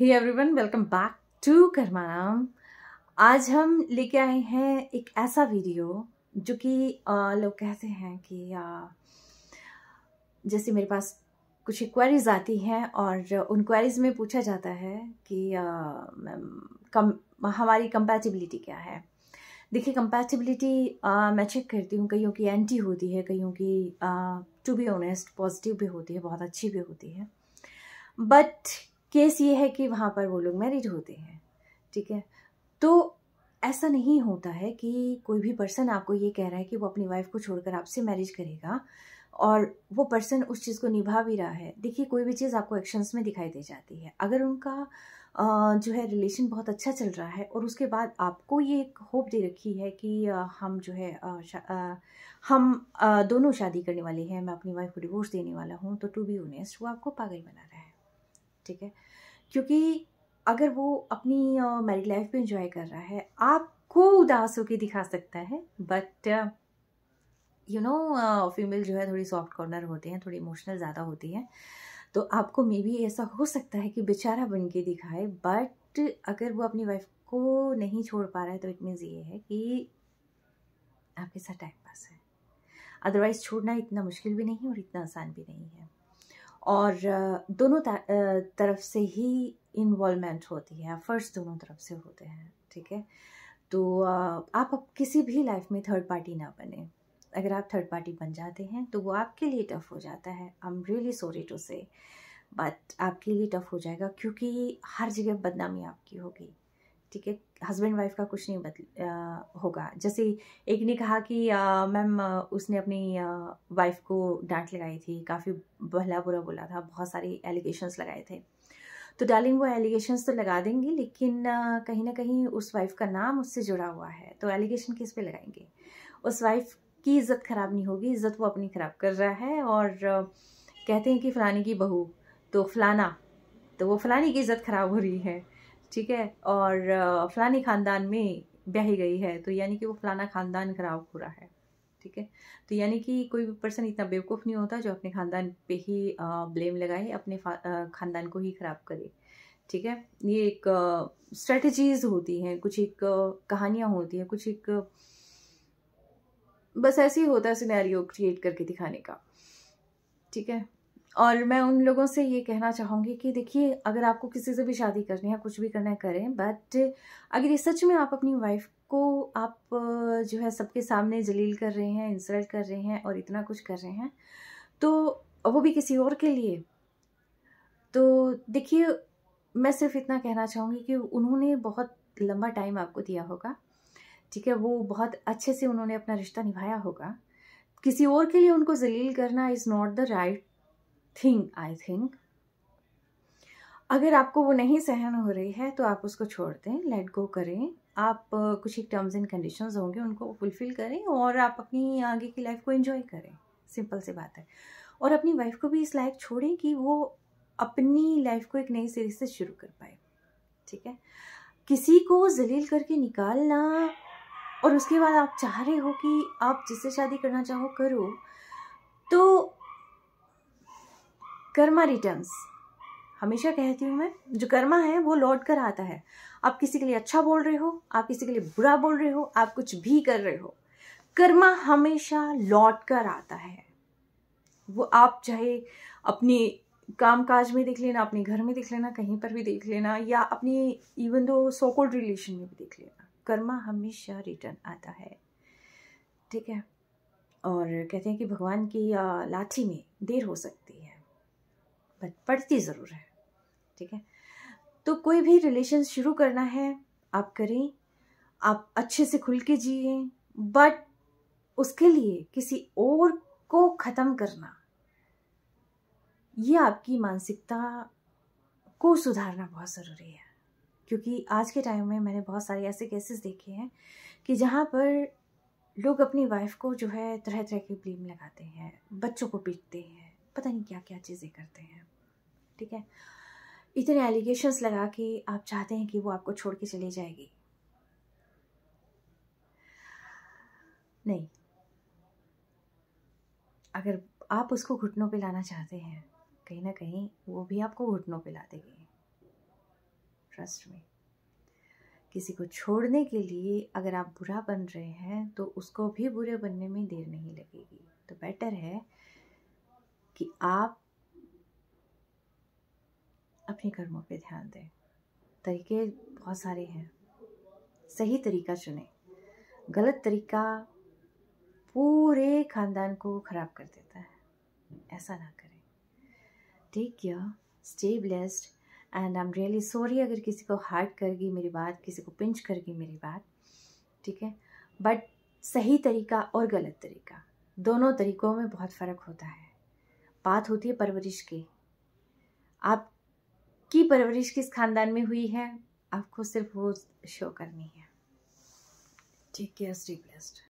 every everyone welcome back to कर्माराम आज हम लेके आए हैं एक ऐसा वीडियो जो कि लोग कहते हैं कि आ, जैसे मेरे पास कुछ इक्वायरीज आती हैं और उन क्वेरीज में पूछा जाता है कि आ, कम हमारी कंपैटिबिलिटी क्या है देखिए कंपैटिबिलिटी मैं चेक करती हूँ कईयों की एंटी होती है कईयों की टू बी ऑनेस्ट पॉजिटिव भी होती है बहुत अच्छी भी होती है बट केस ये है कि वहाँ पर वो लोग मैरिड होते हैं ठीक है तो ऐसा नहीं होता है कि कोई भी पर्सन आपको ये कह रहा है कि वो अपनी वाइफ को छोड़कर आपसे मैरिज करेगा और वो पर्सन उस चीज़ को निभा भी रहा है देखिए कोई भी चीज़ आपको एक्शंस में दिखाई दे जाती है अगर उनका जो है रिलेशन बहुत अच्छा चल रहा है और उसके बाद आपको ये एक होप दे रखी है कि हम जो है हम दोनों शादी करने वाले हैं मैं अपनी वाइफ को डिवोर्स देने वाला हूँ तो टू बी ओनेस्ट वो आपको पागल बना रहा है ठीक है क्योंकि अगर वो अपनी मैरिड लाइफ को इंजॉय कर रहा है आपको उदास होकर दिखा सकता है बट यू नो फीमेल जो है थोड़ी सॉफ्ट कॉर्नर होते हैं थोड़ी इमोशनल ज़्यादा होती है तो आपको मे बी ऐसा हो सकता है कि बेचारा बन के दिखाए बट अगर वो अपनी वाइफ को नहीं छोड़ पा रहा है तो इट मीन्स ये है कि आपके साथ टाइम पास है अदरवाइज़ छोड़ना इतना मुश्किल भी नहीं और इतना आसान भी नहीं है और दोनों तरफ से ही इन्वॉलमेंट होती है फर्स्ट दोनों तरफ से होते हैं ठीक है तो आप अब किसी भी लाइफ में थर्ड पार्टी ना बने अगर आप थर्ड पार्टी बन जाते हैं तो वो आपके लिए टफ़ हो जाता है I am really sorry to say but आपके लिए टफ़ हो जाएगा क्योंकि हर जगह बदनामी आपकी होगी ठीक है हस्बैंड वाइफ का कुछ नहीं बदल होगा जैसे एक ने कहा कि मैम उसने अपनी वाइफ को डांट लगाई थी काफ़ी भला बुरा बोला था बहुत सारे एलिगेशंस लगाए थे तो डार्लिंग वो एलिगेशंस तो लगा देंगे लेकिन कहीं ना कहीं उस वाइफ का नाम उससे जुड़ा हुआ है तो एलिगेशन किस पे लगाएंगे उस वाइफ की इज्जत ख़राब नहीं होगी इज्जत वो अपनी ख़राब कर रहा है और कहते हैं कि फ़लानी की बहू तो फलाना तो वो फलानी की इज्जत ख़राब हो रही है ठीक है और फलानी ख़ानदान में ब्याही गई है तो यानी कि वो फलाना ख़ानदान खराब हो रहा है ठीक है तो यानी कि कोई भी पर्सन इतना बेवकूफ़ नहीं होता जो अपने ख़ानदान पे ही ब्लेम लगाए अपने ख़ानदान को ही ख़राब करे ठीक है ये एक स्ट्रेटजीज होती हैं कुछ एक कहानियाँ होती हैं कुछ एक बस ऐसे ही होता है सिनेरियो क्रिएट करके दिखाने का ठीक है और मैं उन लोगों से ये कहना चाहूँगी कि देखिए अगर आपको किसी से भी शादी करनी है कुछ भी करना है करें बट अगर ये सच में आप अपनी वाइफ को आप जो है सबके सामने जलील कर रहे हैं इंसल्ट कर रहे हैं और इतना कुछ कर रहे हैं तो वो भी किसी और के लिए तो देखिए मैं सिर्फ इतना कहना चाहूँगी कि उन्होंने बहुत लंबा टाइम आपको दिया होगा ठीक है वो बहुत अच्छे से उन्होंने अपना रिश्ता निभाया होगा किसी और के लिए उनको जलील करना is not the right thing I think अगर आपको वो नहीं सहन हो रही है तो आप उसको छोड़ दें लेट गो करें आप कुछ एक टर्म्स एंड कंडीशंस होंगे उनको फुलफ़िल करें और आप अपनी आगे की लाइफ को इन्जॉय करें सिंपल सी बात है और अपनी वाइफ को भी इस लायक छोड़ें कि वो अपनी लाइफ को एक नई सीरीज से शुरू कर पाए ठीक है किसी को जलील करके निकालना और उसके बाद आप चाह रहे हो कि आप जिससे शादी करना चाहो करो तो कर्मा रिटर्न्स हमेशा कहती हूँ मैं जो कर्मा है वो लौट कर आता है आप किसी के लिए अच्छा बोल रहे हो आप किसी के लिए बुरा बोल रहे हो आप कुछ भी कर रहे हो कर्मा हमेशा लौट कर आता है वो आप चाहे अपने काम काज में देख लेना अपने घर में देख लेना कहीं पर भी देख लेना या अपनी इवन दो सोकोल्ड रिलेशन में भी देख लेना कर्मा हमेशा रिटर्न आता है ठीक है और कहते हैं कि भगवान की लाठी में देर हो सकती है बट पढ़ती ज़रूर है ठीक है तो कोई भी रिलेशन शुरू करना है आप करें आप अच्छे से खुल के जिए बट उसके लिए किसी और को ख़त्म करना ये आपकी मानसिकता को सुधारना बहुत ज़रूरी है क्योंकि आज के टाइम में मैंने बहुत सारे ऐसे केसेस देखे हैं कि जहाँ पर लोग अपनी वाइफ को जो है तरह तरह के ब्लेम लगाते हैं बच्चों को पीटते हैं पता नहीं क्या क्या चीज़ें करते हैं ठीक है इतने एलिगेशंस लगा के आप चाहते हैं कि वो आपको छोड़ के चली जाएगी नहीं अगर आप उसको घुटनों पे लाना चाहते हैं कहीं ना कहीं वो भी आपको घुटनों पे ला देगी ट्रस्ट में किसी को छोड़ने के लिए अगर आप बुरा बन रहे हैं तो उसको भी बुरे बनने में देर नहीं लगेगी तो बेटर है कि आप अपने कर्मों पे ध्यान दें तरीके बहुत सारे हैं सही तरीका चुने गलत तरीका पूरे खानदान को ख़राब कर देता है ऐसा ना करें take care stay blessed and I am really sorry अगर किसी को हार्ट कर गई मेरी बात किसी को पिंच कर गई मेरी बात ठीक है बट सही तरीका और गलत तरीका दोनों तरीकों में बहुत फ़र्क होता है बात होती है परवरिश की आप की परवरिश किस खानदान में हुई है आपको सिर्फ वो शो करनी है ठीक केयर स्टे ब्लेस्ड